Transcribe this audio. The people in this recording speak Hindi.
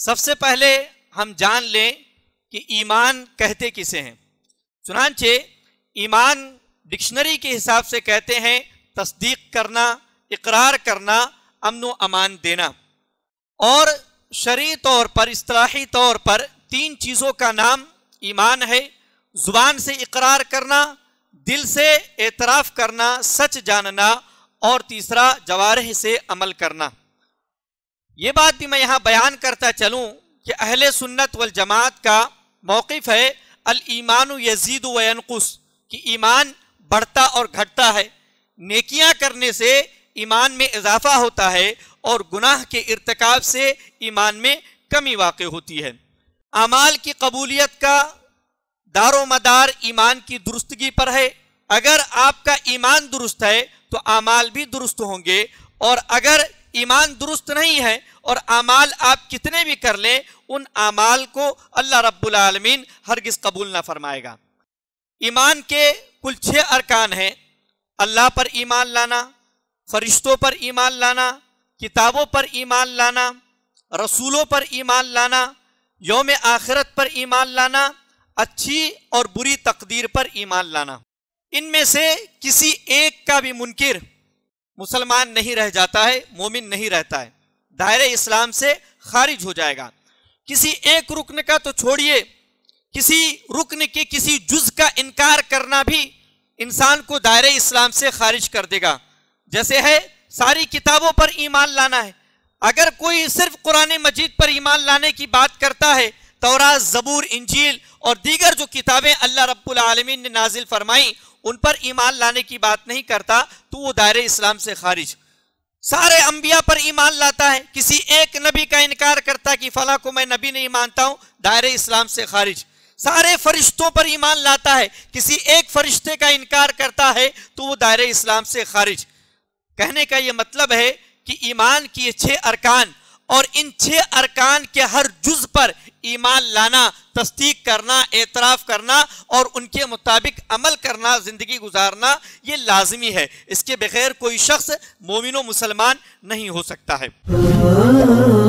सबसे पहले हम जान लें कि ईमान कहते किसे हैं चुनानचे ईमान डिक्शनरी के हिसाब से कहते हैं तस्दीक करना इकरार करना अमन अमान देना और शरी तौर पर इसलाही तौर पर तीन चीज़ों का नाम ईमान है ज़ुबान से इकरार करना दिल से एतराफ़ करना सच जानना और तीसरा जवारह से अमल करना ये बात भी मैं यहाँ बयान करता चलूँ कि अहल सुन्नत वल जमात का मौक़ है अल ईमान यजीद वनकुस कि ईमान बढ़ता और घटता है नेकियां करने से ईमान में इजाफा होता है और गुनाह के irtikab से ईमान में कमी वाक़ होती है अमाल की कबूलियत का दारो मदार ईमान की दुरुस्तगी पर है अगर आपका ईमान दुरुस्त है तो अमाल भी दुरुस्त होंगे और अगर ईमान दुरुस्त नहीं है और अमाल आप कितने भी कर ले उन अमाल को अल्लाह रब्बुल आलमीन हरगिज कबूल ना फरमाएगा ईमान के कुल छः अरकान हैं अल्लाह पर ईमान लाना फरिश्तों पर ईमान लाना किताबों पर ईमान लाना रसूलों पर ईमान लाना योम आखिरत पर ईमान लाना अच्छी और बुरी तकदीर पर ईमान लाना इनमें से किसी एक का भी मुनकर मुसलमान नहीं रह जाता है मोमिन नहीं रहता है दायरे इस्लाम से खारिज हो जाएगा किसी एक रुकन का तो छोड़िए किसी रुकन के किसी जुज का इनकार करना भी इंसान को दायरे इस्लाम से खारिज कर देगा जैसे है सारी किताबों पर ईमान लाना है अगर कोई सिर्फ कुरान मजीद पर ईमान लाने की बात करता है तोरा जबूर इंजील और दीगर जो किताबें अल्लाह रब्बुल आलमीन ने नाजिल फरमाई उन पर ईमान लाने की बात नहीं करता तो वो दायरे इस्लाम से खारिज सारे अंबिया पर ईमान लाता है किसी एक नबी का इनकार करता कि फला को मैं नबी नहीं मानता हूं दायरे इस्लाम से खारिज सारे फरिश्तों पर ईमान लाता है किसी एक फरिश्ते का इनकार करता है तो वो दायरे इस्लाम से खारिज कहने का ये मतलब है कि ईमान की छह अरकान और इन छह अरकान के हर जुज पर ईमान लाना तस्दीक करना एतराफ़ करना और उनके मुताबिक अमल करना ज़िंदगी गुजारना ये लाजमी है इसके बगैर कोई शख्स मोमिन मुसलमान नहीं हो सकता है